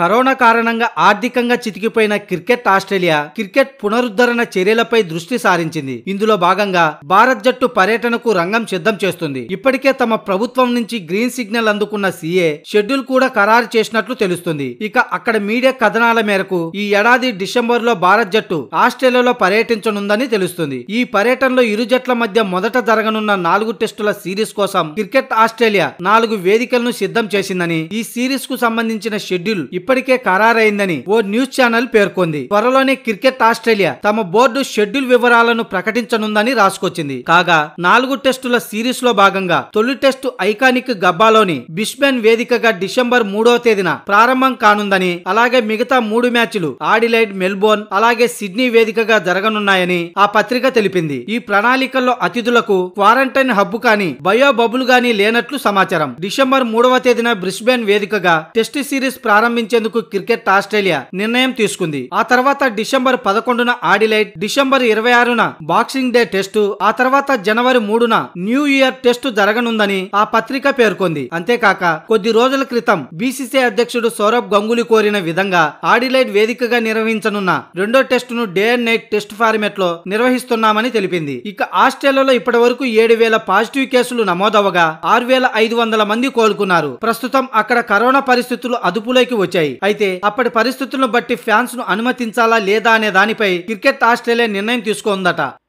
corona కారణంగా ఆర్థికంగా చితికిపోయిన cricket Australia cricket పునరుద్ధరణ చర్యలపై దృష్టి సారించింది ఇందులో భాగంగా భారత్ జట్టు పర్యటనకు రంగం సిద్ధం చేస్తుంది ఇప్పటికే తమ ప్రభుత్వం నుంచి గ్రీన్ సిగ్నల్ అందుకున్న సీఏ షెడ్యూల్ కూడా ఖరారు చేసినట్లు తెలుస్తుంది ఇక అక్కడ మీడియా కథనాల మేరకు ఈ ఏడాది డిసెంబర్ లో భారత్ జట్టు ఆస్ట్రేలియాలో పర్యటించనుందని తెలుస్తుంది ఈ పర్యటనలో ఇరు జట్ల మధ్య మొదట జరగనున్న నాలుగు టెస్టుల సిరీస్ కోసం క్రికెట్ ఆస్ట్రేలియా నాలుగు వేదికలను సిద్ధం చేసిందని ఈ సిరీస్ కు సంబంధించిన షెడ్యూల్ ఇప్పటికే ఖరారైందని ఓ న్యూస్ ఛానల్ పేర్కొంది త్వరలోనే క్రికెట్ ఆస్ట్రేలియా తమ బోర్డు షెడ్యూల్ వివరాలను ప్రకటించనుందని రాసుకొచ్చింది కాగా నాలుగు టెస్టుల సిరీస్ లో భాగంగా తొలి టెస్టు ఐకానిక్ గబ్బాలోని బిష్మెన్ వేదికగా డిసెంబర్ మూడవ తేదీన ప్రారంభం కానుందని అలాగే మిగతా మూడు మ్యాచ్లు ఆడిలైడ్ మెల్బోర్న్ అలాగే సిడ్నీ వేదికగా జరగనున్నాయని ఆ పత్రిక తెలిపింది ఈ ప్రణాళికల్లో అతిథులకు క్వారంటైన్ హబ్బు కానీ బయో బబుల్ గాని లేనట్లు సమాచారం డిసెంబర్ మూడవ తేదీన బ్రిస్బెన్ వేదికగా టెస్ట్ సిరీస్ ప్రారంభించే గెలిచేందుకు క్రికెట్ ఆస్ట్రేలియా నిర్ణయం తీసుకుంది ఆ తర్వాత డిసెంబర్ పదకొండున ఆడిలైట్ డిసెంబర్ ఇరవై ఆరున బాక్సింగ్ డే టెస్టు ఆ తర్వాత జనవరి మూడున న్యూ ఇయర్ టెస్టు జరగనుందని ఆ పత్రిక పేర్కొంది అంతేకాక కొద్ది రోజుల క్రితం బీసీసీ అధ్యక్షుడు సౌరభ్ గంగులీ కోరిన విధంగా ఆడిలైట్ వేదికగా నిర్వహించనున్న రెండో టెస్టును day and night test format లో నిర్వహిస్తున్నామని తెలిపింది ఇక ఆస్ట్రేలియాలో ఇప్పటి వరకు ఏడు వేల పాజిటివ్ కేసులు నమోదవగా ఆరు వేల ఐదు వందల మంది కోలుకున్నారు ప్రస్తుతం అక్కడ కరోనా పరిస్థితులు అదుపులోకి వచ్చాయి వచ్చాయి అయితే అప్పటి పరిస్థితులను బట్టి ఫ్యాన్స్ ను అనుమతించాలా లేదా అనే దానిపై క్రికెట్ ఆస్ట్రేలియా నిర్ణయం తీసుకుందట